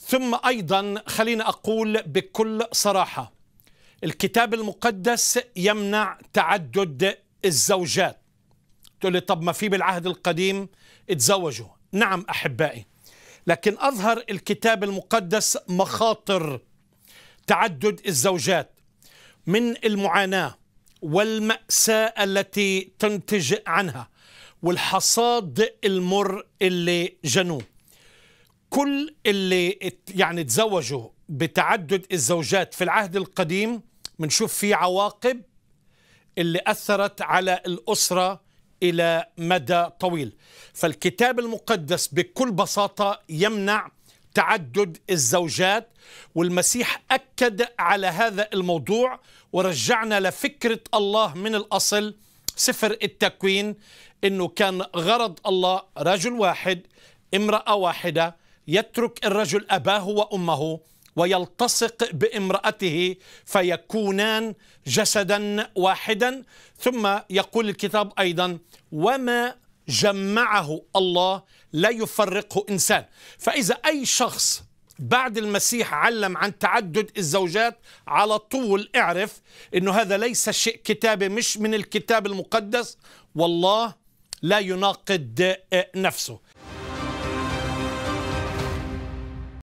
ثم ايضا خلينا اقول بكل صراحه الكتاب المقدس يمنع تعدد الزوجات تقول لي طب ما في بالعهد القديم اتزوجوا نعم احبائي لكن اظهر الكتاب المقدس مخاطر تعدد الزوجات من المعاناه والماساه التي تنتج عنها والحصاد المر اللي جنوه كل اللي يعني تزوجوا بتعدد الزوجات في العهد القديم بنشوف في عواقب اللي أثرت على الأسرة إلى مدى طويل فالكتاب المقدس بكل بساطة يمنع تعدد الزوجات والمسيح أكد على هذا الموضوع ورجعنا لفكرة الله من الأصل سفر التكوين أنه كان غرض الله رجل واحد امرأة واحدة يترك الرجل أباه وأمه ويلتصق بامرأته فيكونان جسدا واحدا ثم يقول الكتاب أيضا وما جمعه الله لا يفرقه إنسان فإذا أي شخص بعد المسيح علم عن تعدد الزوجات على طول اعرف انه هذا ليس شيء كتابي مش من الكتاب المقدس والله لا يناقض نفسه